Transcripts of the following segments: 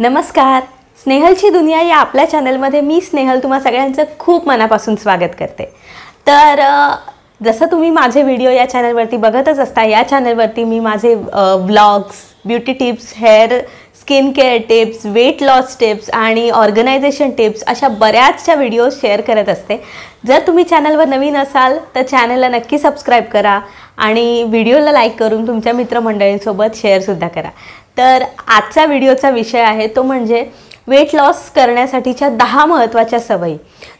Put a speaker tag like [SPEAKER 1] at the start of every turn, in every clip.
[SPEAKER 1] नमस्कार स्नेहलची दुनिया या आपल्या चॅनलमध्ये मी स्नेहल तुम्हा सगळ्यांचं खूप मनापासून स्वागत करते तर जसं तुम्ही माझे व्हिडिओ या चॅनलवरती बघतच असता या चॅनलवरती मी माझे vlogs beauty tips hair skin care tips weight loss tips आणि ऑर्गनायझेशन टिप्स अशा बऱ्याचशा व्हिडिओ शेअर करत असते जर तुम्ही चॅनलवर नवीन असाल तर चॅनलला नक्की सबस्क्राईब करा आणि व्हिडिओला लाईक करून तुमच्या मित्रमंडळींसोबत शेअरसुद्धा करा तर आजचा व्हिडिओचा विषय आहे तो म्हणजे वेट लॉस करण्यासाठीच्या दहा महत्त्वाच्या सवयी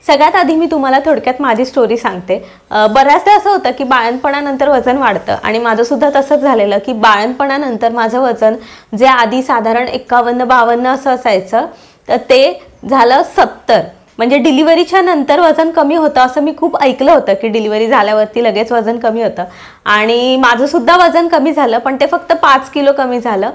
[SPEAKER 1] सगळ्यात आधी मी तुम्हाला थोडक्यात माझी स्टोरी सांगते बऱ्याचदा असं होतं की बाळणपणानंतर वजन वाढतं आणि माझंसुद्धा तसंच झालेलं की बाळणपणानंतर माझं वजन जे आधी साधारण एक्कावन्न बावन्न असं असायचं तर ते झालं सत्तर म्हणजे डिलिव्हरीच्या नंतर वजन कमी होतं असं मी खूप ऐकलं होतं की डिलिव्हरी झाल्यावरती लगेच वजन कमी होतं आणि माझंसुद्धा वजन कमी झालं पण ते फक्त पाच किलो कमी झालं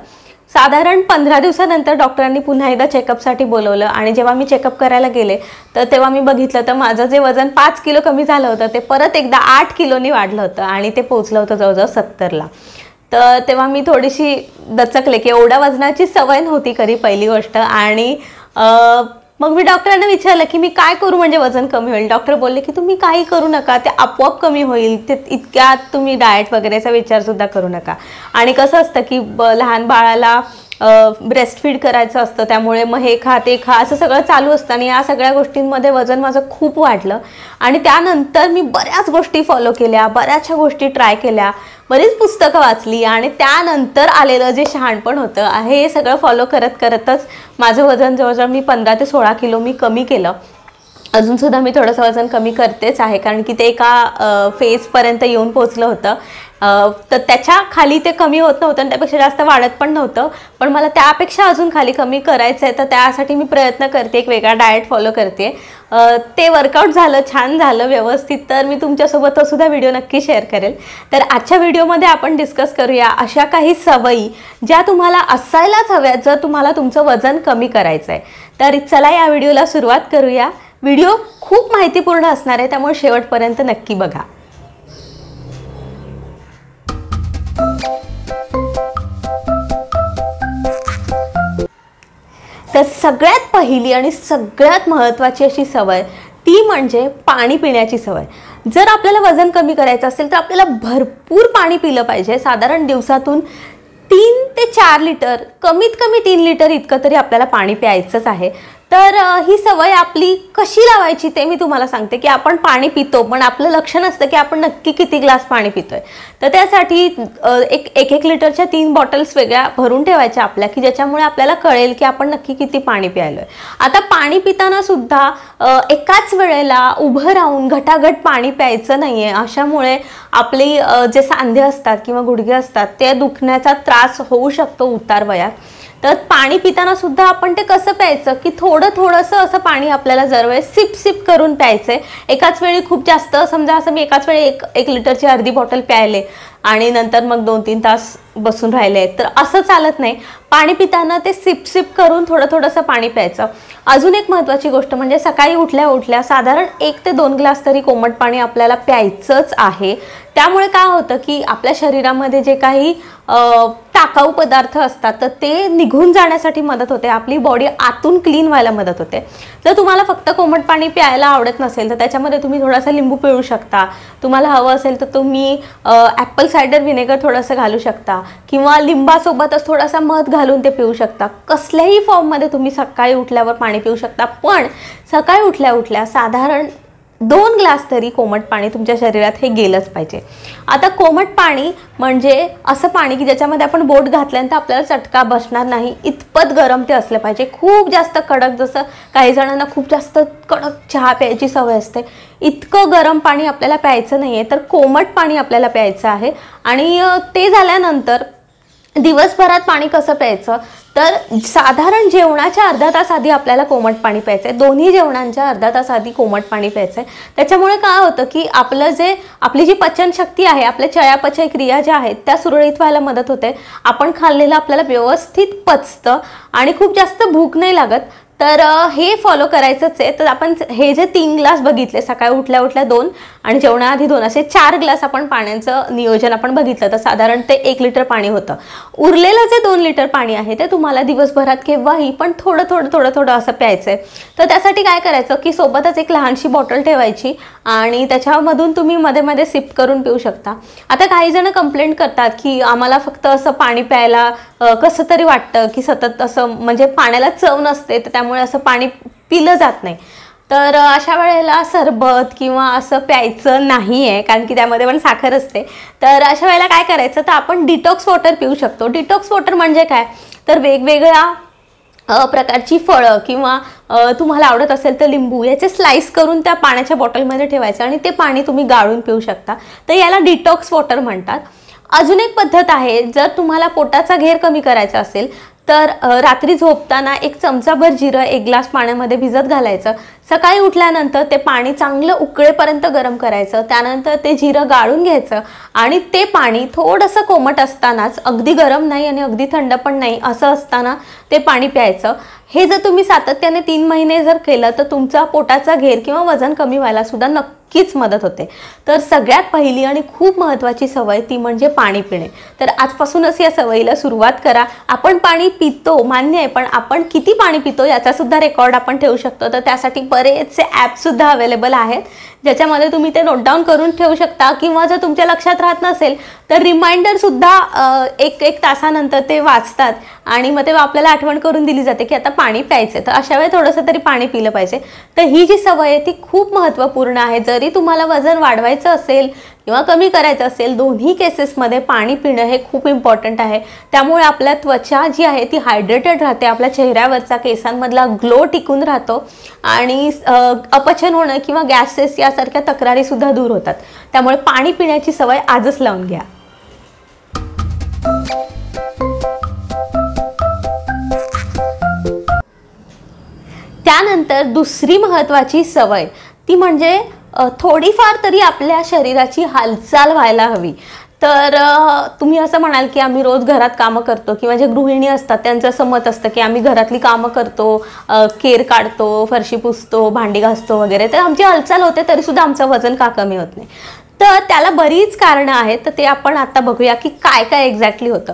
[SPEAKER 1] साधारण पंधरा दिवसानंतर डॉक्टरांनी पुन्हा एकदा चेकअपसाठी बोलवलं आणि जेव्हा मी चेकअप करायला गेले तर तेव्हा मी बघितलं तर माझं जे वजन पाच किलो कमी झालं होतं ते परत एकदा आठ किलोनी वाढलं होतं आणि ते पोचलं होतं जवळजवळ सत्तरला तर तेव्हा मी थोडीशी दचकले की एवढ्या वजनाची सवय नव्हती खरी पहिली गोष्ट आणि मग मी डॉक्टरांना विचारलं की मी काय करू म्हणजे वजन कमी होईल डॉक्टर बोलले की तुम्ही काही करू नका ते आपोआप कमी होईल ते इतक्यात तुम्ही डाएट वगैरेचा विचारसुद्धा करू नका आणि कसं असतं की लहान बाळाला ब्रेस्ट फीड करायचं असतं त्यामुळे मग हे खा ते खा असं सगळं चालू असतं आणि या सगळ्या गोष्टींमध्ये वजन माझं खूप वाढलं आणि त्यानंतर मी बऱ्याच गोष्टी फॉलो केल्या बऱ्याचशा गोष्टी ट्राय केल्या बरीच पुस्तकं वाचली आणि त्यानंतर आलेलं जे शहाणपण होतं हे सगळं फॉलो करत करतच माझं वजन जवळजवळ मी पंधरा ते सोळा किलो मी कमी केलं अजूनसुद्धा मी थोडंसं वजन कमी करतेच आहे कारण की ते एका फेजपर्यंत येऊन पोचलं होतं तर त्याच्या खाली ते कमी होत नव्हतं आणि त्यापेक्षा जास्त वाढत पण नव्हतं पण मला त्यापेक्षा अजून खाली कमी करायचं आहे तर त्यासाठी मी प्रयत्न करते एक वेगळा डाएट फॉलो करते ते वर्कआउट झालं छान झालं व्यवस्थित तर मी तुमच्यासोबत सुद्धा व्हिडिओ नक्की शेअर करेल तर आजच्या व्हिडिओमध्ये आपण डिस्कस करूया अशा काही सवयी ज्या तुम्हाला असायलाच हव्यात जर तुम्हाला तुमचं वजन कमी करायचं आहे तर चला या व्हिडिओला सुरुवात करूया व्हिडिओ खूप माहितीपूर्ण असणार आहे त्यामुळे शेवटपर्यंत नक्की बघा तर सगळ्यात पहिली आणि सगळ्यात महत्त्वाची अशी सवय ती म्हणजे पाणी पिण्याची सवय जर आपल्याला वजन कमी करायचं असेल तर आपल्याला भरपूर पाणी पिलं पाहिजे साधारण दिवसातून तीन ते चार लिटर कमीत कमी तीन लिटर इतकं तरी आपल्याला पाणी प्यायचंच आहे तर ही सवय आपली कशी लावायची ते मी तुम्हाला सांगते की आपण पाणी पितो पण आपलं लक्ष नसतं की आपण नक्की किती ग्लास पाणी पितोय तर त्यासाठी एक एक एक लिटरच्या तीन बॉटल्स वेगळ्या भरून ठेवायच्या आपल्या की ज्याच्यामुळे आपल्याला कळेल की आपण नक्की किती पाणी प्यायलोय आता पाणी पिताना सुद्धा एकाच वेळेला उभं राहून घटाघट पाणी प्यायचं नाही आहे अशामुळे आपले जे सांधे असतात किंवा गुडघे असतात ते दुखण्याचा त्रास होऊ शकतो उतार वयात तर पाणी पिताना सुद्धा आपण ते कसं प्यायचं की थोडं थोडंसं असं पाणी आपल्याला जरवेळेस सिप सिप करून प्यायचंय एकाच वेळी खूप जास्त समजा असं मी एकाच वेळी एक एक लिटरची अर्धी बॉटल प्यायले आणि नंतर मग दोन तीन तास बसून राहिले आहेत तर असं चालत नाही पाणी पिताना ते सिप सिप करून थोडं थोडंसं पाणी प्यायचं अजून एक महत्त्वाची गोष्ट म्हणजे सकाळी उठल्या उठल्या साधारण एक ते दोन ग्लास तरी कोमट पाणी आपल्याला प्यायचंच आहे त्यामुळे काय होतं की आपल्या शरीरामध्ये जे काही टाकाऊ पदार्थ असतात तर ते निघून जाण्यासाठी मदत होते आपली बॉडी आतून क्लीन व्हायला मदत होते जर तुम्हाला फक्त कोमट पाणी प्यायला आवडत नसेल तर त्याच्यामध्ये तुम्ही थोडासा लिंबू पिळू शकता तुम्हाला हवं असेल तर तुम्ही ॲपल सायडर व्हिनेगर थोडंसं घालू शकता किंवा लिंबासोबतच थोडासा मध घालून ते पिऊ शकता कसल्याही फॉर्ममध्ये तुम्ही सकाळी उठल्यावर पाणी पिऊ शकता पण सकाळी उठल्या उठल्या साधारण दोन ग्लास तरी कोमट पाणी तुमच्या शरीरात हे गेलंच पाहिजे आता कोमट पाणी म्हणजे असं पाणी की ज्याच्यामध्ये आपण बोट घातल्यानंतर आपल्याला चटका बसणार नाही इतपत गरम ते असलं पाहिजे खूप जास्त कडक जसं काही जणांना खूप जास्त कडक चहा प्यायची सवय असते इतकं गरम पाणी आपल्याला प्यायचं नाही आहे तर कोमट पाणी आपल्याला प्यायचं आहे आणि ते झाल्यानंतर दिवसभरात पाणी कसं प्यायचं तर साधारण जेवणाच्या अर्धा तास आधी आपल्याला कोमट पाणी प्यायचं आहे दोन्ही जेवणांच्या अर्धा तास आधी कोमट पाणी प्यायचं आहे त्याच्यामुळे काय होतं की आपलं जे आपली जी पचनशक्ती आहे आपल्या चयापचय क्रिया ज्या आहेत त्या सुरळीत व्हायला मदत होते आपण खाल्लेलं आपल्याला व्यवस्थित पचतं आणि खूप जास्त भूक नाही लागत तर हे फॉलो करायचंच आहे तर आपण हे जे तीन ग्लास बघितले सकाळी उठल्या उठल्या दोन आणि जेवणाआधी दोन असे चार ग्लास आपण पाण्याचं नियोजन आपण बघितलं तर साधारण ते एक लिटर पाणी होतं उरलेलं जे दोन लिटर पाणी आहे ते तुम्हाला दिवसभरात केव्हाही पण थोडं थोडं थोडं थोडं असं प्यायचं आहे तर त्यासाठी काय करायचं की सोबतच एक लहानशी बॉटल ठेवायची आणि त्याच्यामधून तुम्ही मध्ये मध्ये सिप करून पिऊ शकता आता काही जण कंप्लेंट करतात की आम्हाला फक्त असं पाणी प्यायला कसं तरी वाटतं की सतत असं म्हणजे पाण्याला चव नसते तर त्यामुळे त्यामुळे असं पाणी पिलं जात नाही तर अशा वेळेला सरबत किंवा असं प्यायचं नाही आहे कारण की त्यामध्ये पण साखर असते तर अशा वेळेला काय करायचं तर आपण डिटॉक्स वॉटर पिऊ शकतो डिटॉक्स वॉटर म्हणजे काय तर वेगवेगळ्या प्रकारची फळं किंवा तुम्हाला आवडत असेल तर लिंबू याचे स्लाइस करून त्या पाण्याच्या बॉटलमध्ये ठेवायचं आणि ते पाणी तुम्ही गाळून पिऊ शकता तर याला डिटॉक्स वॉटर म्हणतात अजून एक पद्धत आहे जर तुम्हाला पोटाचा घेर कमी करायचा असेल तर रात्री झोपताना एक चमचाभर जिरं एक ग्लास पाण्यामध्ये भिजत घालायचं सकाळी उठल्यानंतर ते पाणी चांगलं उकळेपर्यंत गरम करायचं त्यानंतर ते जिरं गाळून घ्यायचं आणि ते पाणी थोडंसं कोमट असतानाच अगदी गरम नाही आणि अगदी थंड पण नाही असं असताना ते पाणी प्यायचं हे जर तुम्ही सातत्याने तीन महिने जर केलं तर तुमचा पोटाचा घेर किंवा वजन कमी व्हायला सुद्धा नक्कीच मदत होते तर सगळ्यात पहिली आणि खूप महत्त्वाची सवय ती म्हणजे पाणी पिणे तर आजपासूनच या सवयीला सुरुवात करा आपण पाणी पितो मान्य आहे पण आपण किती पाणी पितो याचासुद्धा रेकॉर्ड आपण ठेवू शकतो तर त्यासाठी बरेचसे सुद्धा अवेलेबल आहेत ज्याच्यामध्ये तुम्ही ते नोट डाऊन करून ठेवू शकता किंवा जर तुमच्या लक्षात राहत नसेल तर रिमाइंडर सुद्धा एक एक तासानंतर ते वाचतात आणि मग ते आपल्याला आठवण करून दिली जाते की आता पाणी प्यायचं तर अशा वेळी थोडंसं तरी पाणी पिलं पाहिजे तर ही जी सवय आहे ती खूप महत्त्वपूर्ण आहे जरी तुम्हाला वजन वाढवायचं असेल किंवा कमी करायचं असेल दोन्ही केसेसमध्ये पाणी पिणं हे खूप इम्पॉर्टंट आहे त्यामुळे आपल्या त्वचा जी आहे ती हायड्रेटेड राहते आपल्या चेहऱ्यावरचा केसांमधला ग्लो टिकून राहतो आणि अपचन होणं किंवा गॅसेस यासारख्या तक्रारीसुद्धा दूर होतात त्यामुळे पाणी पिण्याची सवय आजच लावून घ्या त्यानंतर दुसरी महत्त्वाची सवय ती म्हणजे थोडीफार तरी आपल्या शरीराची हालचाल व्हायला हवी तर तुम्ही असं म्हणाल की आम्ही रोज घरात कामं करतो किंवा जे गृहिणी असतात त्यांचं असं मत असतं की आम्ही घरातली कामं करतो केर काढतो फरशी पुसतो भांडी घासतो वगैरे तर आमची हालचाल होते तरीसुद्धा आमचं वजन का कमी होत नाही तर त्याला बरीच कारणं आहेत तर ते आपण आता बघूया की काय काय एक्झॅक्टली होतं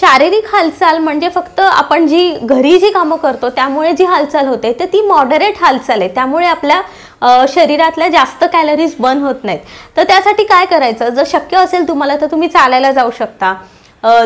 [SPEAKER 1] शारीरिक हालचाल म्हणजे फक्त आपण जी घरी जी कामं करतो त्यामुळे जी हालचाल होते तर ती मॉडरेट हालचाल आहे त्यामुळे आपल्या शरीरातल्या जास्त कॅलरीज बर्न होत नाहीत तर त्यासाठी काय करायचं जर शक्य असेल तुम्हाला तर तुम्ही चालायला जाऊ शकता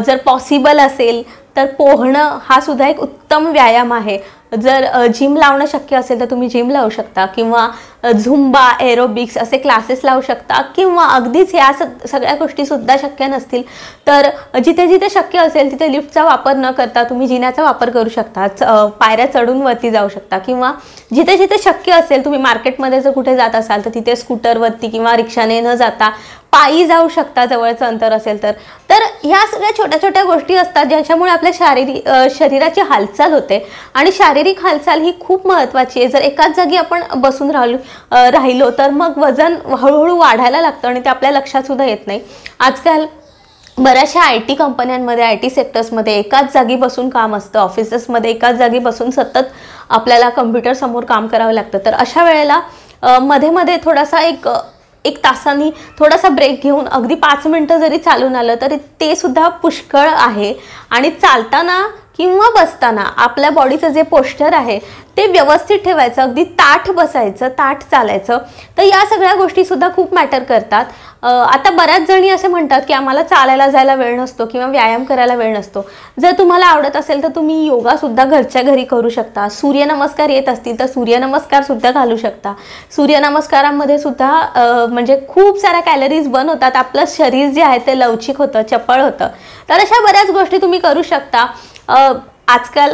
[SPEAKER 1] जर पॉसिबल असेल तर पोहणं हा सुद्धा एक उत्तम उत्तम व्यायाम आहे जर जिम लावणं शक्य असेल तर तुम्ही जिम लावू शकता किंवा झुंबा एरोबिक्स असे क्लासेस लावू शकता किंवा अगदीच ह्या सगळ्या गोष्टीसुद्धा शक्य नसतील तर जिथे जिथे शक्य असेल तिथे लिफ्टचा वापर न करता तुम्ही जिन्याचा वापर करू शकता पायऱ्या चढून वरती जाऊ शकता किंवा जिथे जिथे शक्य असेल तुम्ही मार्केटमध्ये जर कुठे जात असाल तर तिथे स्कूटरवरती किंवा रिक्षाने न जाता पायी जाऊ शकता जवळचं अंतर असेल तर तर ह्या सगळ्या छोट्या छोट्या गोष्टी असतात ज्याच्यामुळे आपल्या शारीरिक शरीराची हालचाल हालचाल होते आणि शारीरिक हालचाल ही खूप महत्वाची आहे जर एकाच जागी आपण बसून राहिलो राहिलो तर मग वजन हळूहळू वाढायला लागतं आणि ते आपल्या लक्षात सुद्धा येत नाही आजकाल बऱ्याचशा आय टी कंपन्यांमध्ये आय टी सेक्टर्समध्ये एकाच जागी बसून काम असतं ऑफिसेसमध्ये एकाच जागी बसून सतत आपल्याला समोर काम करावं लागतं तर अशा वेळेला मध्ये मध्ये थोडासा एक एक तासांनी थोडासा ब्रेक घेऊन अगदी पाच मिनटं जरी चालून आलं तरी ते सुद्धा पुष्कळ आहे आणि चालताना किंवा बसताना आपल्या बॉडीचं जे पोश्चर आहे ते व्यवस्थित ठेवायचं अगदी ताठ बसायचं ताठ चालायचं तर या सगळ्या गोष्टीसुद्धा खूप मॅटर करतात आता बऱ्याच जणी असे म्हणतात की आम्हाला चालायला जायला वेळ नसतो किंवा व्यायाम करायला वेळ नसतो जर तुम्हाला आवडत असेल तर तुम्ही योगासुद्धा घरच्या घरी करू शकता सूर्यनमस्कार येत असतील तर सुद्धा घालू शकता सूर्यनमस्कारामध्ये सुद्धा म्हणजे खूप साऱ्या कॅलरीज बन होतात आपलं शरीर जे आहे ते लवचिक होतं चपळ होतं तर अशा बऱ्याच गोष्टी तुम्ही करू शकता आजकाल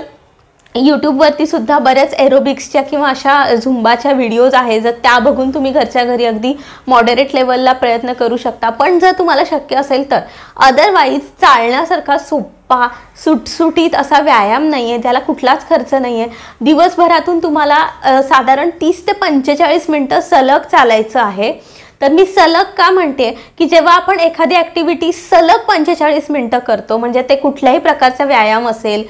[SPEAKER 1] यूट्यूबवरती सुद्धा बऱ्याच एरोबिक्सच्या किंवा अशा झुंबाच्या व्हिडिओज आहेत जर त्या बघून तुम्ही घरच्या घरी अगदी मॉडरेट लेवलला प्रयत्न करू शकता पण जर तुम्हाला शक्य असेल तर अदरवाईज चालण्यासारखा सोप सुटसुटीत असा व्यायाम नाही आहे त्याला कुठलाच खर्च नाही आहे दिवसभरातून तुम्हाला साधारण तीस ते पंचेचाळीस मिनटं सलग चालायचं आहे तर मी सलग का म्हणते की जेव्हा आपण एखादी ऍक्टिव्हिटी सलग पंचेचाळीस मिनटं करतो म्हणजे ते कुठल्याही प्रकारचा व्यायाम असेल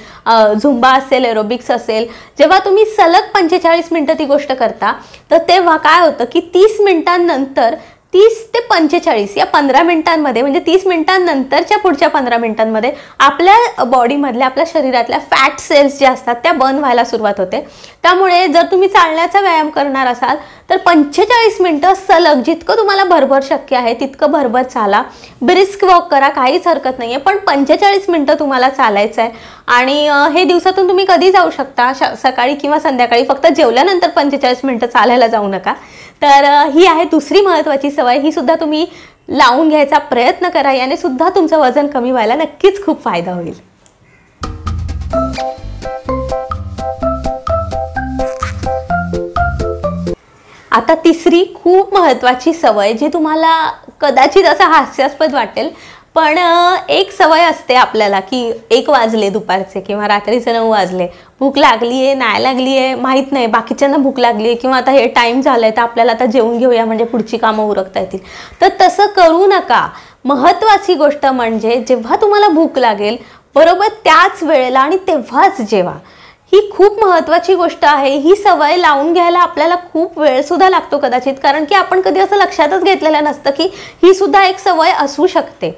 [SPEAKER 1] झुंबा असेल एरोबिक्स असेल जेव्हा तुम्ही सलग पंचेचाळीस मिनटं ती गोष्ट करता तर तेव्हा काय होतं की तीस मिनिटांनंतर तीस ते पंचेचाळीस या पंधरा मिनिटांमध्ये म्हणजे तीस मिनिटांनंतरच्या पुढच्या पंधरा मिनिटांमध्ये आपल्या बॉडीमधल्या आपल्या शरीरातल्या फॅट सेल्स ज्या असतात त्या बर्न व्हायला सुरुवात होते त्यामुळे जर तुम्ही चालण्याचा व्यायाम करणार असाल तर पंचेचाळीस मिनटं सलग जितकं तुम्हाला भरभर शक्य आहे तितकं भरभर चाला ब्रिस्क वॉक करा काहीच हरकत नाही पण पंचेचाळीस मिनटं तुम्हाला चालायचं आहे आणि हे दिवसातून तुम्ही कधी जाऊ शकता सकाळी किंवा संध्याकाळी फक्त जेवल्यानंतर पंचेचाळीस मिनटं चालायला जाऊ नका तर ही आहे दुसरी महत्त्वाची सवय ही सुद्धा तुम्ही लावून घ्यायचा प्रयत्न करा याने सुद्धा तुमचं वजन कमी व्हायला नक्कीच खूप फायदा होईल आता तिसरी खूप महत्वाची सवय जी तुम्हाला कदाचित असं हास्यास्पद वाटेल पण एक सवय असते आपल्याला की एक वाजले दुपारचे किंवा रात्रीचे नऊ वाजले भूक लागली आहे नाही लागली आहे माहीत नाही बाकीच्यांना भूक लागली आहे किंवा आता हे टाईम झालं आहे तर आपल्याला आता जेवून घेऊया म्हणजे पुढची कामं उरकता येतील तर तसं करू नका महत्त्वाची गोष्ट म्हणजे जेव्हा तुम्हाला भूक लागेल बरोबर त्याच वेळेला आणि तेव्हाच जेव्हा ही खूप महत्त्वाची गोष्ट आहे ही सवय लावून घ्यायला आपल्याला खूप वेळ सुद्धा लागतो कदाचित कारण की आपण कधी असं लक्षातच घेतलेलं नसतं की ही सुद्धा एक सवय असू शकते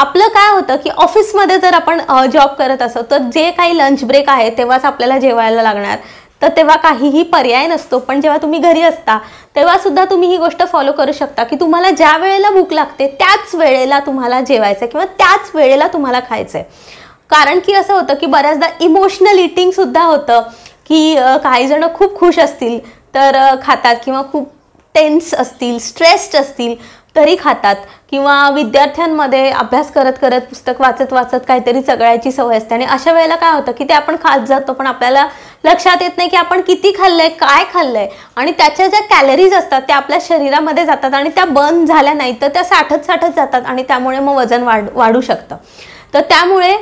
[SPEAKER 1] आपलं काय होतं की ऑफिसमध्ये जर आपण जॉब करत असो तर जे काही लंच ब्रेक आहे तेव्हाच आपल्याला जेवायला लागणार तर तेव्हा काहीही पर्याय नसतो पण जेव्हा तुम्ही घरी असता तेव्हा सुद्धा तुम्ही ही गोष्ट फॉलो करू शकता की तुम्हाला ज्या वेळेला भूक लागते त्याच वेळेला तुम्हाला जेवायचं किंवा त्याच वेळेला तुम्हाला खायचंय कारण की असं होतं की बऱ्याचदा इमोशनल इटिंग सुद्धा होतं की काही जण खूप खुश असतील तर खातात किंवा खूप टेन्स असतील स्ट्रेस्ड असतील तरी खातात किंवा विद्यार्थ्यांमध्ये अभ्यास करत करत पुस्तक वाचत वाचत काहीतरी चगळायची सवय असते आणि अशा वेळेला काय होतं की ते आपण खात जातो पण आपल्याला लक्षात येत नाही की आपण किती खाल्लंय काय खाल्लंय आणि त्याच्या ज्या कॅलरीज असतात त्या आपल्या शरीरामध्ये जातात आणि त्या बर्न झाल्या नाही तर त्या साठत साठत जातात आणि त्यामुळे मग वजन वाढ वाढू शकतं तर त्यामुळे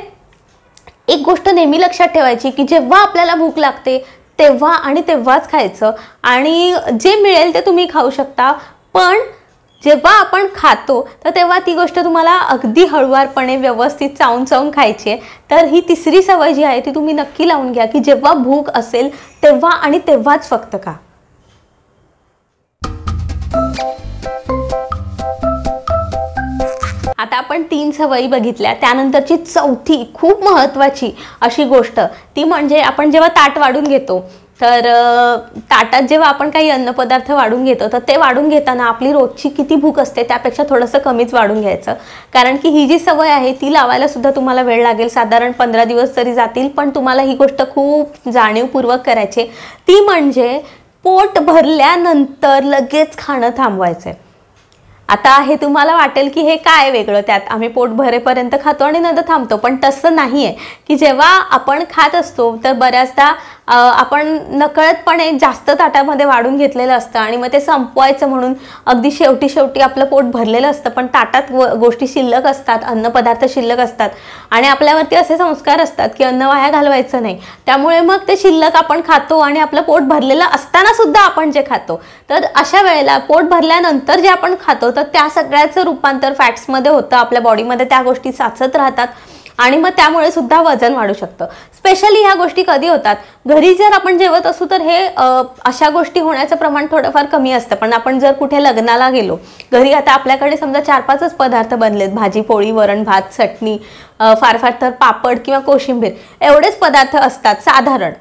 [SPEAKER 1] एक गोष्ट नेहमी लक्षात ठेवायची की जेव्हा आपल्याला भूक लागते तेव्हा आणि तेव्हाच खायचं आणि जे मिळेल ते तुम्ही खाऊ शकता पण जेव्हा आपण खातो तर तेव्हा ती गोष्ट तुम्हाला अगदी हळुवारपणे व्यवस्थित चावून चावून खायची आहे तर ही तिसरी सवय जी आहे ती तुम्ही नक्की लावून घ्या की जेव्हा भूक असेल तेव्हा आणि तेव्हाच फक्त का आता आपण तीन सवयी बघितल्या त्यानंतरची चौथी खूप महत्वाची अशी गोष्ट ती म्हणजे आपण जेव्हा ताट वाढून घेतो तर ताटात जेव्हा आपण काही अन्नपदार्थ वाढून घेतो तर ते वाढून घेताना आपली रोजची किती भूक असते त्यापेक्षा थोडंसं कमीच वाढून घ्यायचं कारण की ही जी सवय आहे ती लावायला सुद्धा तुम्हाला वेळ लागेल साधारण पंधरा दिवस तरी जातील पण तुम्हाला ही गोष्ट खूप जाणीवपूर्वक करायची ती म्हणजे पोट भरल्यानंतर लगेच खाणं थांबवायचं आहे आता हे तुम्हाला वाटेल की हे काय वेगळं त्यात आम्ही पोट भरेपर्यंत खातो आणि नंतर थांबतो पण तसं नाही आहे की जेव्हा आपण खात असतो तर बऱ्याचदा आपण नकळतपणे जास्त ताटामध्ये वाढून घेतलेलं असतं आणि मग ते संपवायचं म्हणून अगदी शेवटी शेवटी आपलं पोट भरलेलं असतं पण ताटात गोष्टी शिल्लक असतात अन्नपदार्थ शिल्लक असतात आणि आपल्यावरती असे संस्कार असतात की अन्न वाया घालवायचं नाही त्यामुळे मग ते शिल्लक आपण खातो आणि आपलं पोट भरलेलं असताना सुद्धा आपण जे खातो तर अशा वेळेला पोट भरल्यानंतर जे आपण खातो तर त्या सगळ्याचं रूपांतर फॅट्समध्ये होतं आपल्या बॉडीमध्ये त्या गोष्टी साचत राहतात आणि मग त्यामुळे सुद्धा वजन वाढू शकतं स्पेशली ह्या गोष्टी कधी होतात घरी जर आपण जेवत असू तर हे अशा गोष्टी होण्याचं प्रमाण थोडंफार कमी असतं पण आपण जर कुठे लग्नाला गेलो घरी आता आपल्याकडे समजा चार पाचच पदार्थ बनलेत भाजी पोळी वरण भात चटणी फार फार तर पापड किंवा कोशिंबीर एवढेच पदार्थ असतात साधारण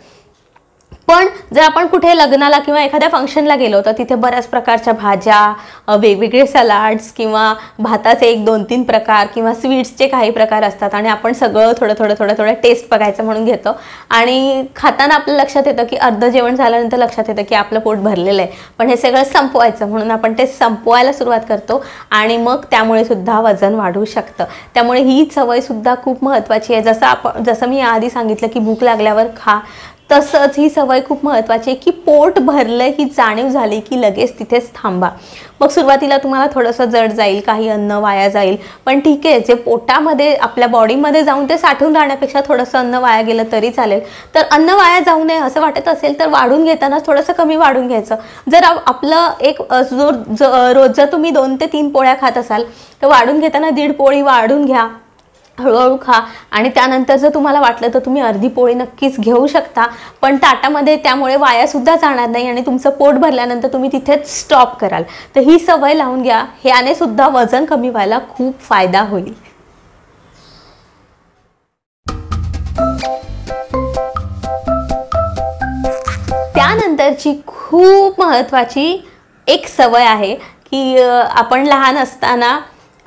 [SPEAKER 1] पण जर आपण कुठे लग्नाला किंवा एखाद्या फंक्शनला गेलो तर तिथे बऱ्याच प्रकारच्या भाज्या वेगवेगळे सलाड्स किंवा भाताचे एक दोन तीन प्रकार किंवा स्वीट्सचे काही प्रकार असतात आणि आपण सगळं थोडं थोडं थोडं थोडं टेस्ट बघायचं म्हणून घेतो आणि खाताना आपलं लक्षात येतं की अर्ध जेवण झाल्यानंतर लक्षात येतं की आपलं पोट भरलेलं आहे पण हे सगळं संपवायचं म्हणून आपण ते संपवायला सुरुवात करतो आणि मग त्यामुळे सुद्धा वजन वाढू शकतं त्यामुळे ही सवयसुद्धा खूप महत्त्वाची आहे जसं आपण जसं मी आधी सांगितलं की भूक लागल्यावर खा तसंच ही सवय खूप महत्त्वाची आहे की पोट भरलं ही जाणीव झाली की लगेच तिथेच थांबा मग सुरुवातीला तुम्हाला थोडंसं जड जाईल काही अन्न वाया जाईल पण ठीक आहे जे पोटामध्ये आपल्या बॉडीमध्ये जाऊन ते साठवून राहण्यापेक्षा थोडंसं अन्न वाया गेलं तरी चालेल तर अन्न वाया जाऊ नये असं वाटत असेल तर वाढून घेताना थोडंसं कमी वाढून घ्यायचं जर आपलं एक जो रोज जर तुम्ही दोन ते तीन पोळ्या खात असाल तर वाढून घेताना दीड पोळी वाढून घ्या हळूहळू खा आणि त्यानंतर जर तुम्हाला वाटलं तर तुम्ही अर्धी पोळी नक्कीच घेऊ शकता पण ताटामध्ये त्यामुळे वायासुद्धा जाणार नाही आणि तुमचं पोट भरल्यानंतर तुम्ही तिथेच स्टॉप कराल तर ही सवय लावून घ्या ह्याने सुद्धा वजन कमी व्हायला खूप फायदा होईल त्यानंतरची खूप महत्त्वाची एक सवय आहे की आपण लहान असताना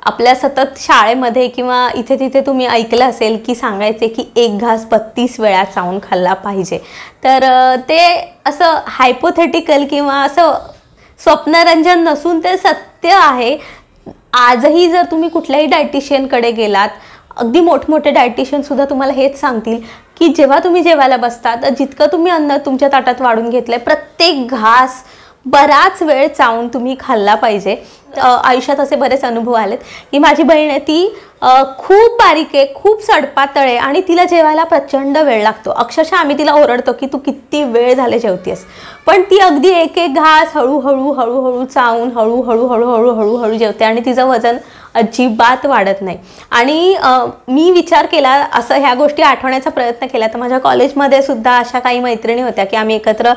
[SPEAKER 1] आपल्या सतत शाळेमध्ये किंवा इथे तिथे तुम्ही ऐकलं असेल की सांगायचे की एक घास बत्तीस वेळा चावून खाल्ला पाहिजे तर ते असं हायपोथेटिकल किंवा असं स्वप्नरंजन नसून ते सत्य आहे आजही जर तुम्ही कुठल्याही डायटिशियनकडे गेलात अगदी मोठमोठे डायटिशियनसुद्धा तुम्हाला हेच सांगतील की जेव्हा तुम्ही जेवायला बसता तर जितकं तुम्ही अन्न तुमच्या ताटात वाढून घेतलं प्रत्येक घास बराच वेळ चावून तुम्ही खाल्ला पाहिजे हो. आयुष्यात असे बरेच अनुभव आलेत की माझी बहीण आहे ती खूप बारीक आहे खूप सडपातळ आहे आणि तिला जेवायला प्रचंड वेळ लागतो अक्षरशः आम्ही तिला ओरडतो की तू किती वेळ झाले जेवतीस पण ती अगदी एक एक घास हळूहळू हळूहळू चावून हळूहळू हळूहळू हळूहळू जेवते आणि तिचं वजन अजिबात वाढत नाही आणि मी विचार केला असं ह्या गोष्टी आठवण्याचा प्रयत्न केला तर माझ्या कॉलेजमध्ये सुद्धा अशा काही मैत्रिणी होत्या की आम्ही एकत्र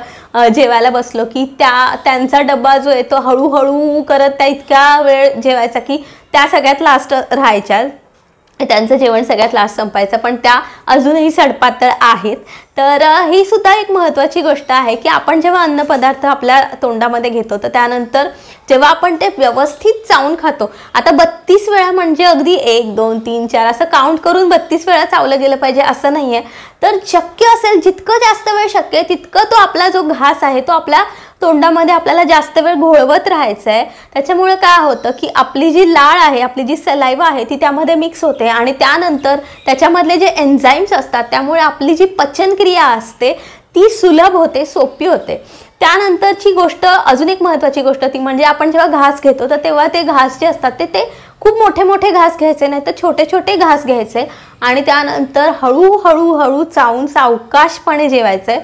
[SPEAKER 1] जेवायला बसलो की त्या त्यांचा डब्बा जो आहे तो हळूहळू करत त्या इतक्या वेळ जेवायचा की त्या सगळ्यात लास्ट राहायच्या त्यांचं जेवण सगळ्यात लास्ट संपायचं पण त्या अजूनही सडपातळ आहेत तर ही सुद्धा एक महत्त्वाची गोष्ट आहे की आपण जेव्हा अन्नपदार्थ आपल्या तोंडामध्ये घेतो तर त्यानंतर जेव्हा आपण ते व्यवस्थित चावून खातो आता बत्तीस वेळा म्हणजे अगदी एक दोन तीन चार असं काउंट करून बत्तीस वेळा चावलं गेलं पाहिजे असं नाही आहे तर शक्य असेल जितकं जास्त वेळ शक्य आहे तितकं तो आपला जो घास आहे तो आपल्या तोंडामध्ये आपल्याला जास्त वेळ घोळवत राहायचं आहे त्याच्यामुळं काय होतं की आपली जी लाळ आहे आपली जी सलाईव आहे ती त्यामध्ये मिक्स होते आणि त्यानंतर त्याच्यामधले जे एन्झाईम्स असतात त्यामुळे आपली जी पचनक्रिया प्रक्रिया असते ती सुलभ होते सोपी होते त्यानंतरची गोष्ट अजून एक महत्त्वाची गोष्ट ती म्हणजे आपण जेव्हा घास घेतो तर तेव्हा ते घास जे असतात ते ते खूप मोठे मोठे घास घ्यायचे नाही तर छोटे छोटे घास घ्यायचे आणि त्यानंतर हळूहळू हळू चावून सावकाशपणे जेवायचं आहे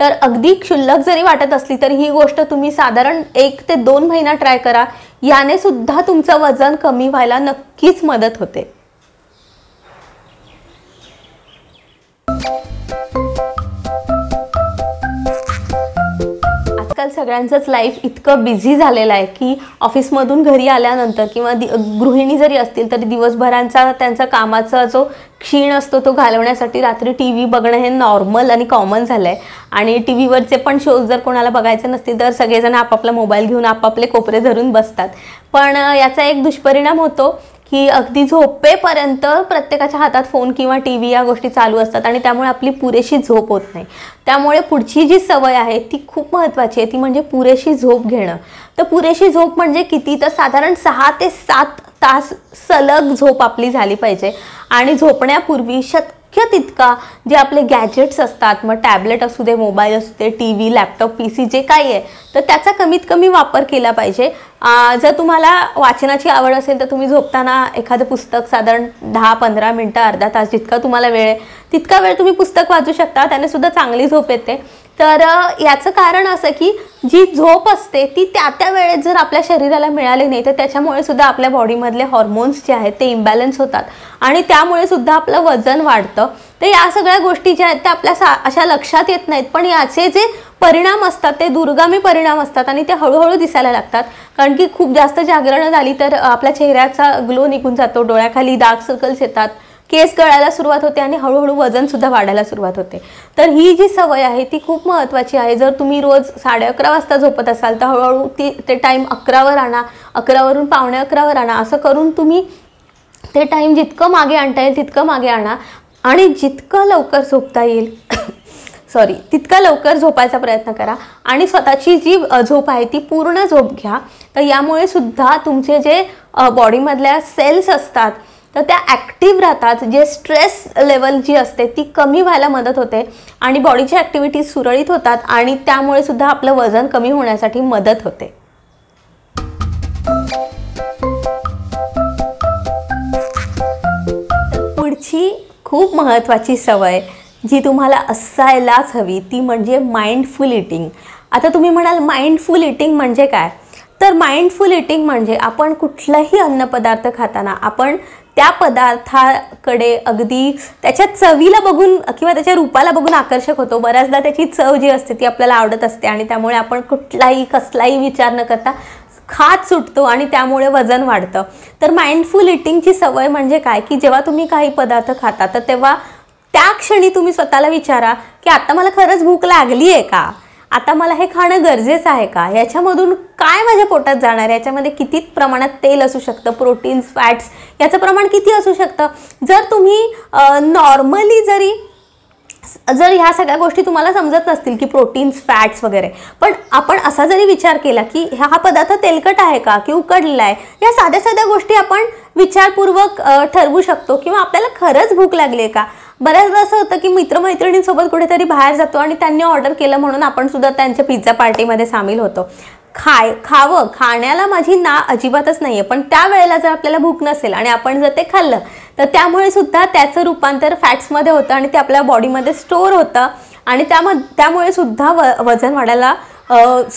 [SPEAKER 1] तर अगदी क्षुल्लक जरी वाटत असली तरी ही गोष्ट तुम्ही साधारण एक ते दोन महिना ट्राय करा याने सुद्धा तुमचं वजन कमी व्हायला नक्कीच मदत होते आजकाल सगळ्यांचंच लाईफ इतकं बिझी झालेलं आहे की ऑफिसमधून घरी आल्यानंतर किंवा दि गृहिणी जरी असतील तरी दिवसभरांचा त्यांचा कामाचा जो क्षीण असतो तो घालवण्यासाठी रात्री टी व्ही बघणं हे नॉर्मल आणि कॉमन झालं आहे आणि टी व्हीवरचे पण शोज जर कोणाला बघायचे नसतील तर सगळेजण आपापला मोबाईल घेऊन आपापले कोपरे धरून बसतात पण याचा एक दुष्परिणाम होतो की अगदी झोपेपर्यंत प्रत्येकाच्या हातात फोन किंवा टी व्ही या गोष्टी चालू असतात आणि त्यामुळे आपली पुरेशी झोप होत नाही त्यामुळे पुढची जी सवय आहे ती खूप महत्त्वाची आहे ती म्हणजे पुरेशी झोप घेणं तर पुरेशी झोप म्हणजे किती तर साधारण सहा ते सात तास सलग झोप आपली झाली पाहिजे आणि झोपण्यापूर्वी शत शक्य तितका जे आपले गॅजेट्स असतात मग टॅबलेट असू दे मोबाईल असू दे T V laptop P C जे काही आहे तर त्याचा कमीत कमी वापर केला पाहिजे जर तुम्हाला वाचनाची आवड असेल तर तुम्ही झोपताना एखादं पुस्तक साधारण दहा पंधरा मिनटं अर्धा तास जितका तुम्हाला वेळ आहे तितका वेळ तुम्ही पुस्तक वाचू शकता त्याने सुद्धा चांगली झोप येते तर याचं कारण असं की जी झोप असते ती त्या त्या वेळेत जर आपल्या शरीराला मिळाली नाही तर त्याच्यामुळे सुद्धा आपल्या बॉडीमधले हॉर्मोन्स जे आहेत ते इम्बॅलन्स होतात आणि त्यामुळे सुद्धा आपलं वजन वाढतं तर या सगळ्या गोष्टी ज्या आहेत त्या आपल्या सा अशा लक्षात येत नाहीत पण याचे जे परिणाम असतात ते दुर्गामी परिणाम असतात आणि ते हळूहळू दिसायला लागतात कारण की खूप जास्त जागरणं झाली तर आपल्या चेहऱ्याचा ग्लो निघून जातो डोळ्याखाली डार्क सर्कल्स येतात केस गळायला सुरुवात होते आणि हळूहळू वजनसुद्धा वाढायला सुरुवात होते तर ही जी सवय आहे ती खूप महत्त्वाची आहे जर तुम्ही रोज साडे अकरा वाजता झोपत असाल तर हळूहळू ती ते टाईम अकरावर आणा अकरावरून पावणे अकरावर आणा असं करून तुम्ही ते टाईम जितकं मागे आणता येईल तितकं मागे आणा आणि जितकं लवकर झोपता येईल सॉरी तितका लवकर झोपायचा प्रयत्न करा आणि स्वतःची जी झोप आहे ती पूर्ण झोप घ्या तर यामुळे सुद्धा तुमचे जे बॉडीमधल्या सेल्स असतात तर त्या ॲक्टिव्ह राहतात जे स्ट्रेस लेवल जी असते ती कमी व्हायला मदत होते आणि बॉडीची ॲक्टिव्हिटीज सुरळीत होतात आणि त्यामुळे सुद्धा आपलं वजन कमी होण्यासाठी मदत होते पुढची खूप महत्त्वाची सवय जी तुम्हाला असायलाच हवी ती म्हणजे माइंडफुल इटिंग आता तुम्ही म्हणाल माइंडफुल इटिंग म्हणजे काय तर माइंडफुल इटिंग म्हणजे आपण कुठलंही अन्नपदार्थ खाताना आपण त्या पदार्थाकडे अगदी त्याच्या चवीला बघून किंवा त्याच्या रूपाला बघून आकर्षक होतो बऱ्याचदा त्याची चव जी असते ती आपल्याला आवडत असते आणि त्यामुळे आपण कुठलाही कसलाही विचार न करता खात सुटतो आणि त्यामुळे वजन वाढतं तर माइंडफुल इटिंगची सवय म्हणजे काय की जेव्हा तुम्ही काही पदार्थ खाता तर तेव्हा त्या क्षणी तुम्ही स्वतःला विचारा की आता मला खरंच भूक लागली आहे का आता मला हे खाणं गरजेचं आहे का याच्यामधून काय माझ्या पोटात जाणार याच्यामध्ये किती प्रमाणात तेल असू शकतं प्रोटीन्स फॅट्स याचं प्रमाण किती असू शकतं जर तुम्ही नॉर्मली जरी जर ह्या सगळ्या गोष्टी तुम्हाला समजत नसतील की प्रोटीन्स फॅट्स वगैरे पण आपण असा जरी विचार केला की हा पदार्थ तेलकट आहे का की उकडला आहे या साध्या साध्या गोष्टी आपण विचारपूर्वक ठरवू शकतो किंवा आपल्याला खरंच भूक लागली आहे का बऱ्याचदा असं होतं की मित्रमैत्रिणींसोबत कुठेतरी बाहेर जातो आणि त्यांनी ऑर्डर केलं म्हणून आपण सुद्धा त्यांच्या पिझ्झा पार्टीमध्ये सामील होतो खाय खावं खाण्याला माझी ना अजिबातच नाही आहे पण त्यावेळेला जर आपल्याला भूक नसेल आणि आपण जर ते खाल्लं तर त्यामुळे सुद्धा त्याचं रूपांतर फॅट्समध्ये होतं आणि ते आपल्या बॉडीमध्ये स्टोअर होतं आणि त्याम त्यामुळे सुद्धा व वजन वाढायला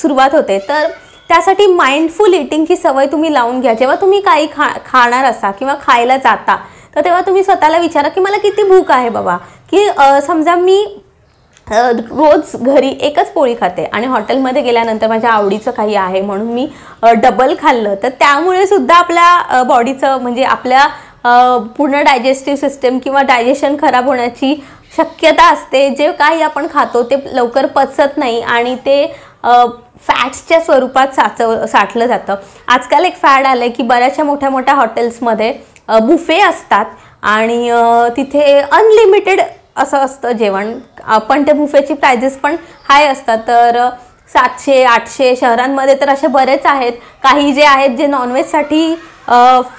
[SPEAKER 1] सुरुवात होते तर त्यासाठी माइंडफुल इटिंगची सवय तुम्ही लावून घ्या जेव्हा तुम्ही काही खा खाणार असा किंवा खायला जाता तर तेव्हा तुम्ही स्वतःला विचारा की मला किती भूक आहे बाबा की समजा मी रोज घरी एकच पोळी खाते आणि हॉटेलमध्ये गेल्यानंतर माझ्या आवडीचं काही आहे म्हणून मी डबल खाल्लं तर त्यामुळे सुद्धा आपल्या बॉडीचं म्हणजे आपल्या पूर्ण डायजेस्टिव्ह सिस्टम किंवा डायजेशन खराब होण्याची शक्यता असते जे काही आपण खातो ते लवकर पचत नाही आणि ते फॅट्सच्या स्वरूपात साचव साठलं जातं आजकाल एक फॅड आलं आहे की बऱ्याचशा मोठ्या मोठ्या हॉटेल्समध्ये बुफे असतात आणि तिथे अनलिमिटेड असं असतं जेवण पण त्या बुफेची प्रायजेस पण हाय असतात तर सातशे आठशे शहरांमध्ये तर असे बरेच आहेत काही जे आहेत जे नॉनव्हेजसाठी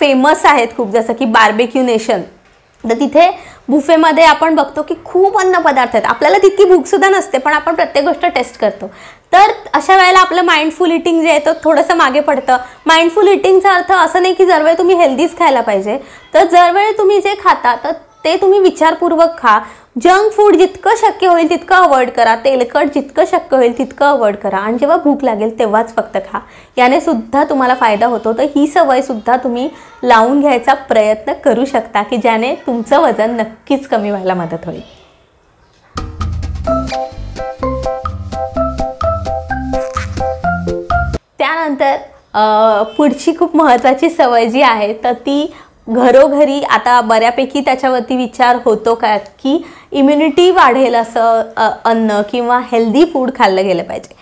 [SPEAKER 1] फेमस आहेत खूप जसं की बार्बेक्यू नेशन तर तिथे बुफेमध्ये आपण बघतो की खूप अन्न पदार्थ आहेत आपल्याला तितकी भूकसुद्धा नसते पण आपण प्रत्येक गोष्ट टेस्ट करतो तर अशा वेळेला आपलं माइंडफुल इटिंग जे आहे तर थोडंसं मागे पडतं माइंडफुल इटिंगचा अर्थ असं नाही की जर वेळ तुम्ही हेल्दीच खायला पाहिजे तर जर वेळ तुम्ही जे खाता तर ते तुम्ही विचारपूर्वक खा जंक फूड जितकं शक्य होईल तितकं अवॉइड करा तेलकट जितकं शक्य होईल तितकं अवॉइड करा आणि जेव्हा भूक लागेल तेव्हाच फक्त खा याने सुद्धा तुम्हाला फायदा होतो तर ही सवय सुद्धा तुम्ही लावून घ्यायचा प्रयत्न करू शकता की ज्याने तुमचं वजन नक्कीच कमी व्हायला मदत होईल त्यानंतर पुढची खूप महत्त्वाची सवय जी आहे तर ती घरोघरी आता बऱ्यापैकी त्याच्यावरती विचार होतो का की इम्युनिटी वाढेल असं अन्न किंवा हेल्दी फूड खाल्लं गेलं पाहिजे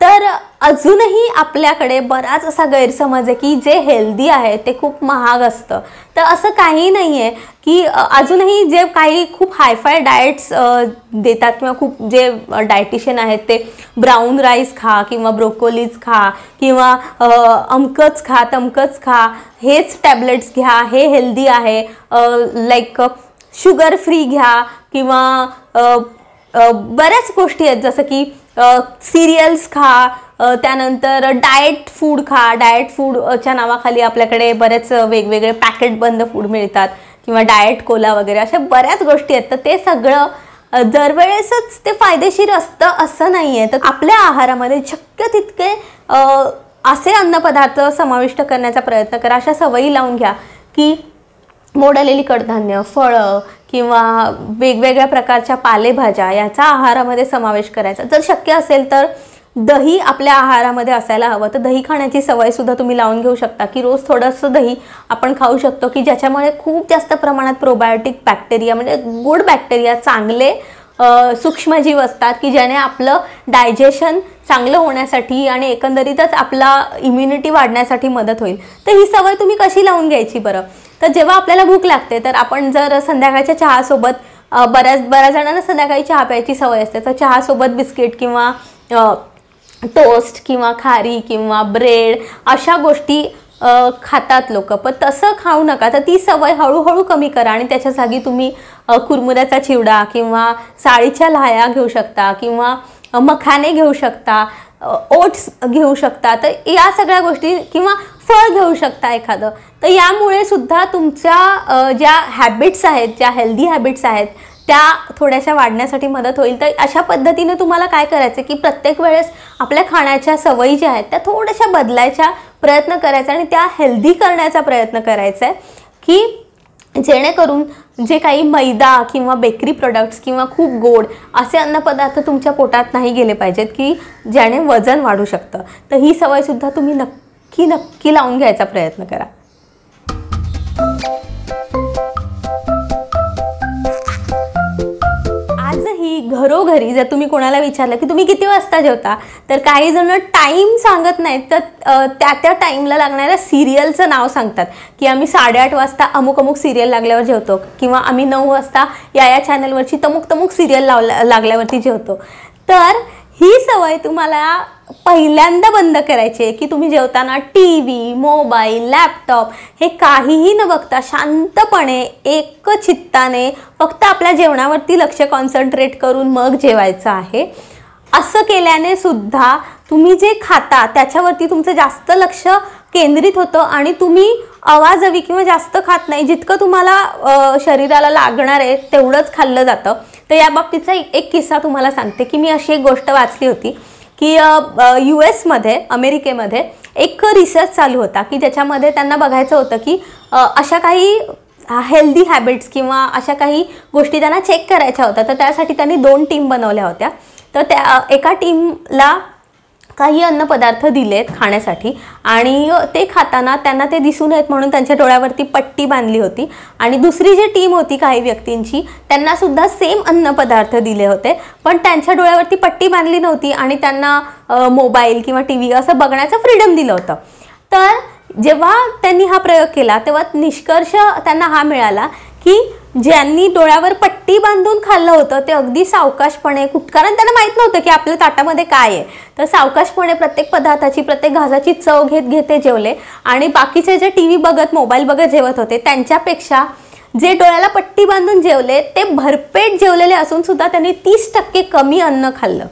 [SPEAKER 1] तर अजूनही आपल्याकडे बराच असा गैरसमज आहे की जे हेल्दी आहे ते खूप महाग असतं तर असं काही नाही आहे की अजूनही जे काही खूप हायफाय डायट्स देतात किंवा खूप जे डायटिशियन आहेत ते ब्राऊन राईस खा किंवा ब्रोकोलीज खा किंवा अमकच खा तमकच खा हेच टॅबलेट्स घ्या हे हेल्दी आहे लाईक शुगर फ्री घ्या किंवा बऱ्याच गोष्टी आहेत जसं की सिरियल्स खा त्यानंतर डाएट फूड खा डाएट फूडच्या नावाखाली आपल्याकडे बरेच वेगवेगळे पॅकेट बंद फूड मिळतात किंवा डाएट कोला वगैरे अशा बऱ्याच गोष्टी आहेत तर ते सगळं दरवेळेसच ते फायदेशीर असतं असं नाही आहे तर आपल्या आहारामध्ये शक्य तितके असे अन्नपदार्थ समाविष्ट करण्याचा प्रयत्न करा अशा सवयी लावून घ्या की मोडलेली कडधान्य फळं किंवा वेगवेगळ्या प्रकारच्या पालेभाज्या याचा आहारामध्ये समावेश करायचा जर शक्य असेल तर दही आपल्या आहारामध्ये असायला हवं तर दही खाण्याची सवयसुद्धा तुम्ही लावून घेऊ शकता की रोज थोडंसं दही आपण खाऊ शकतो की ज्याच्यामुळे खूप जास्त प्रमाणात प्रोबायोटिक बॅक्टेरिया म्हणजे गुड बॅक्टेरिया चांगले सूक्ष्मजीव असतात की ज्याने आपलं डायजेशन चांगलं होण्यासाठी आणि एकंदरीतच आपला इम्युनिटी वाढण्यासाठी मदत होईल तर ही सवय तुम्ही कशी लावून घ्यायची बरं तर जेव्हा आपल्याला भूक लागते तर आपण जर संध्याकाळच्या चहासोबत बऱ्याच बऱ्याच जणांना संध्याकाळी चहा प्यायची सवय असते तर चहासोबत बिस्किट किंवा टोस्ट किंवा खारी किंवा ब्रेड अशा गोष्टी खातात लोक पण तसं खाऊ नका तर ती सवय हळूहळू कमी करा आणि त्याच्या जागी तुम्ही कुरमुऱ्याचा चिवडा किंवा साळीच्या लाया घेऊ शकता किंवा मखाने घेऊ शकता ओट्स घेऊ शकता तर या सगळ्या गोष्टी किंवा फळ घेऊ शकता एखादं तर यामुळे सुद्धा तुमच्या ज्या हॅबिट्स आहेत ज्या हेल्दी हॅबिट्स आहेत त्या थोड्याशा वाढण्यासाठी मदत होईल तर अशा पद्धतीने तुम्हाला काय करायचं की प्रत्येक वेळेस आपल्या खाण्याच्या सवयी ज्या आहेत त्या थोड्याशा बदलायच्या प्रयत्न करायचा आणि त्या हेल्दी करण्याचा प्रयत्न करायचा आहे की जेणेकरून जे काही मैदा किंवा बेकरी प्रोडक्ट्स किंवा खूप गोड असे अन्नपदार्थ तुमच्या पोटात नाही गेले पाहिजेत की ज्याने वजन वाढू शकतं तर ही सवयसुद्धा तुम्ही नक्की नक्की लावून घ्यायचा प्रयत्न करा ही घरोघरी जर तुम्ही कोणाला विचारलं की तुम्ही किती वाजता जेवता तर काही जण टाईम सांगत नाहीत तर त्या त्या टाईमला लागणाऱ्या सिरियलचं नाव सांगतात की आम्ही साडेआठ वाजता अमुक अमुक सिरियल लागल्यावर जेवतो किंवा आम्ही नऊ वाजता या या चॅनलवरची तमुक तमुक सिरियल लावल्या लागल्यावरती जेवतो तर ही सवय तुम्हाला पहिल्यांदा बंद करायचे की तुम्ही जेवताना टी व्ही मोबाईल लॅपटॉप हे काहीही न बघता शांतपणे एक चित्ताने फक्त आपल्या जेवणावरती लक्ष कॉन्सन्ट्रेट करून मग जेवायचं आहे असं केल्याने सुद्धा तुम्ही जे खाता त्याच्यावरती तुमचं जास्त लक्ष केंद्रित होतं आणि तुम्ही आवाजवी किंवा जास्त खात नाही जितकं तुम्हाला शरीराला लागणार आहे तेवढंच खाल्लं जातं तर या बाबतीचा एक किस्सा तुम्हाला सांगते की मी अशी एक गोष्ट वाचली होती की यू एसमध्ये अमेरिकेमध्ये एक रिसर्च चालू होता की ज्याच्यामध्ये त्यांना बघायचं होतं की अशा काही हेल्दी हॅबिट्स किंवा अशा काही गोष्टी त्यांना चेक करायच्या होत्या तर त्यासाठी त्यांनी दोन टीम बनवल्या होत्या तर त्या एका टीमला काही अन्न पदार्थ दिलेत खाण्यासाठी आणि ते खाताना त्यांना ते दिसून येत म्हणून त्यांच्या डोळ्यावरती पट्टी बांधली होती आणि दुसरी जी टीम होती काही व्यक्तींची त्यांना सुद्धा सेम अन्न पदार्थ दिले होते पण त्यांच्या डोळ्यावरती पट्टी बांधली नव्हती आणि त्यांना मोबाईल किंवा टी व्ही असं बघण्याचं फ्रीडम दिलं होतं तर जेव्हा त्यांनी हा प्रयोग केला तेव्हा निष्कर्ष त्यांना हा मिळाला की ज्यांनी डोळ्यावर पट्टी बांधून खाल्लं होतं ते अगदी सावकाशपणे कुठ कारण त्यांना माहीत नव्हतं की आपल्या ताटामध्ये काय आहे तर सावकाशपणे प्रत्येक पदार्थाची प्रत्येक घासाची चव घेत घेते जेवले आणि बाकीचे जे टी व्ही बघत मोबाईल बघत जेवत होते त्यांच्यापेक्षा जे डोळ्याला पट्टी बांधून जेवले ते भरपेट जेवलेले असून सुद्धा त्यांनी तीस टक्के कमी अन्न खाल्लं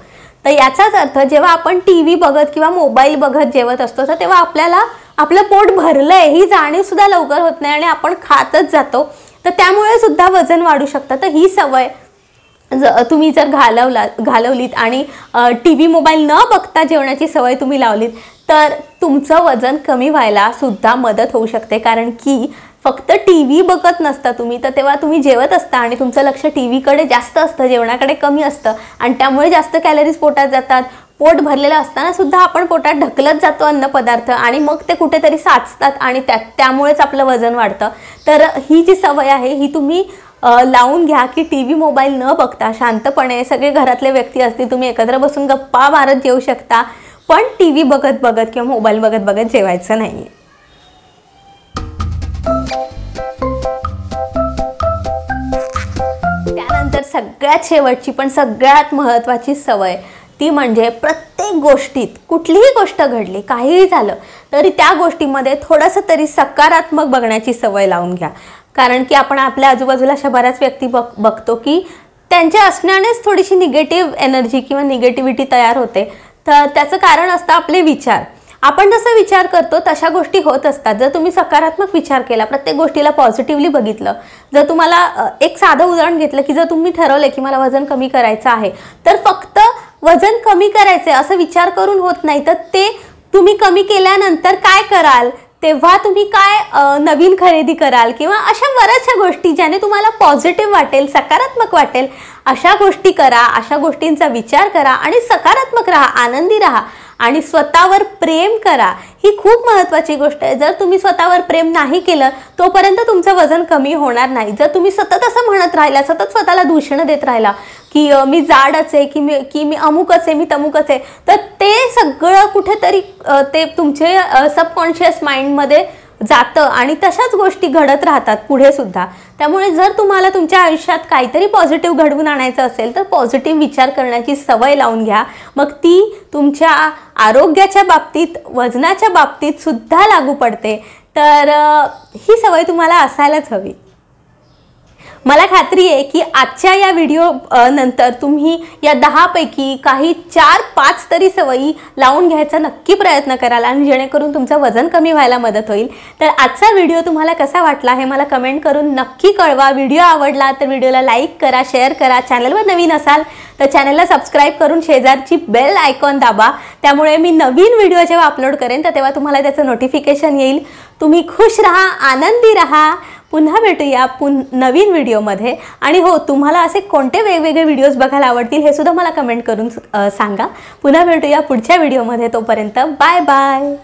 [SPEAKER 1] तर याचाच अर्थ जेव्हा आपण टी व्ही बघत किंवा मोबाईल बघत जेवत असतो तर तेव्हा आपल्याला आपलं पोट भरलंय ही जाणीव सुद्धा लवकर होत नाही आणि आपण खातच जातो तर त्यामुळे सुद्धा वजन वाढू शकतं तर ही सवय ज तुम्ही जर घालवला घालवलीत आणि टी व्ही मोबाईल न बघता जेवणाची सवय तुम्ही लावलीत तर तुमचं वजन कमी व्हायला सुद्धा मदत होऊ शकते कारण की फक्त टी व्ही बघत नसता तुम्ही तर तेव्हा तुम्ही जेवत असता आणि तुमचं लक्ष टी व्हीकडे जास्त असतं जेवणाकडे कमी असतं आणि त्यामुळे जास्त कॅलरीज पोटात जातात पोट भरलेलं असताना सुद्धा आपण पोटात ढकलत जातो अन्न पदार्थ आणि मग ते कुठेतरी साचतात आणि त्यामुळेच आपलं वजन वाढतं तर ही जी सवय आहे ही तुम्ही लावून घ्या की टी व्ही मोबाईल न बघता शांतपणे सगळे घरातले व्यक्ती असतील तुम्ही एकत्र बसून गप्पा मारत जेऊ शकता पण टी व्ही बघत बघत किंवा मोबाईल बघत बघत जेवायचं नाही त्यानंतर सगळ्यात शेवटची पण सगळ्यात महत्वाची सवय ती म्हणजे प्रत्येक गोष्टीत कुठलीही गोष्ट घडली काहीही झालं तरी त्या गोष्टीमध्ये थोडंसं तरी सकारात्मक बघण्याची सवय लावून घ्या कारण की आपण आपल्या आजूबाजूला अशा बऱ्याच व्यक्ती बघ बघतो की त्यांच्या असण्यानेच थोडीशी निगेटिव्ह एनर्जी किंवा निगेटिव्हिटी तयार होते तर त्याचं कारण असतं आपले विचार आपण जसा विचार करतो तशा गोष्टी होत असतात जर तुम्ही सकारात्मक विचार केला प्रत्येक गोष्टीला पॉझिटिव्हली बघितलं जर तुम्हाला एक साधं उदाहरण घेतलं की जर तुम्ही ठरवलं की मला वजन कमी करायचं आहे तर फक्त वजन कमी करायचे असं विचार करून होत नाही तर ते तुम्ही कमी केल्यानंतर काय कराल तेव्हा तुम्ही काय नवीन खरेदी कराल किंवा अशा बऱ्याचशा गोष्टी ज्याने तुम्हाला पॉझिटिव्ह वाटेल सकारात्मक वाटेल अशा गोष्टी करा अशा गोष्टींचा विचार करा आणि सकारात्मक राहा आनंदी राहा आणि स्वतःवर प्रेम करा ही खूप महत्त्वाची गोष्ट आहे जर तुम्ही स्वतःवर प्रेम नाही केलं तोपर्यंत तुमचं वजन कमी होणार नाही जर तुम्ही सतत असं म्हणत राहिला सतत स्वतःला दूषणं देत राहिला की मी जाड आहे की मी की मी अमुक आहे मी तमुक आहे तर ते सगळं कुठेतरी ते तुमचे सबकॉन्शियस माइंडमध्ये जातं आणि तशाच गोष्टी घडत राहतात पुढे सुद्धा त्यामुळे जर तुम्हाला तुमच्या आयुष्यात काहीतरी पॉझिटिव्ह घडवून आणायचं असेल तर पॉझिटिव्ह विचार करण्याची सवय लावून घ्या मग ती तुमच्या आरोग्याच्या बाबतीत वजनाच्या बाबतीत सुद्धा लागू पडते तर ही सवय तुम्हाला असायलाच हवी मला खात्री आहे की आजच्या या व्हिडिओ नंतर तुम्ही या दहापैकी काही चार पाच तरी सवयी लावून घ्यायचा नक्की प्रयत्न कराल आणि जेणेकरून तुमचं वजन कमी व्हायला मदत होईल तर आजचा व्हिडिओ तुम्हाला कसा वाटला हे मला कमेंट करून नक्की कळवा व्हिडिओ आवडला तर व्हिडिओला लाईक करा शेअर करा चॅनलवर नवीन असाल तर चॅनलला सबस्क्राईब करून शेजारची बेल आयकॉन दाबा त्यामुळे मी नवीन व्हिडिओ जेव्हा अपलोड करेन तर तेव्हा तुम्हाला त्याचं नोटिफिकेशन येईल तुम्ही खुश रहा आनंदी रहा पुन्हा भेटूया पुन नवीन व्हिडिओमध्ये आणि हो तुम्हाला असे कोणते वेगवेगळे व्हिडिओज बघायला आवडतील हे सुद्धा मला कमेंट करून सांगा पुन्हा भेटूया पुढच्या
[SPEAKER 2] व्हिडिओमध्ये तोपर्यंत बाय बाय